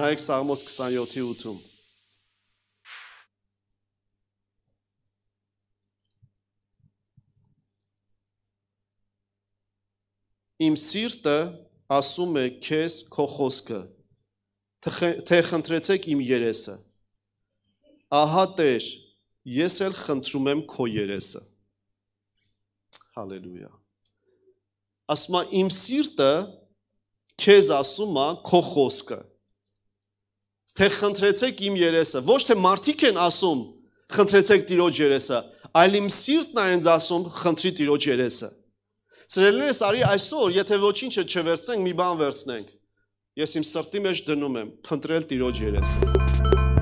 Նայեք Սաղմոս 27-ի 8-ում։ Իմ սիրտը ասում է քեզ քո խոսքը, թե խնդրեցեք իմ երեսը։ Ահա Տեր, ես էլ խնդրում եմ քո երեսը։ Հալելույա։ Ասում է իմ սիրտը քեզ ասում է քո խոսքը թե խնդրեցեք իմ երեսը ոչ թե մարդիկ են ասում խնդրեցեք Տիրոջ երեսը այլ իմ սիրտն է ինձ ասում խնդրի Տիրոջ երեսը սրելներս արի այսօր եթե ոչինչը չվերցնենք մի բան վերցնենք ես իմ սրտի մեջ դնում եմ փնտրել Տիրոջ երեսը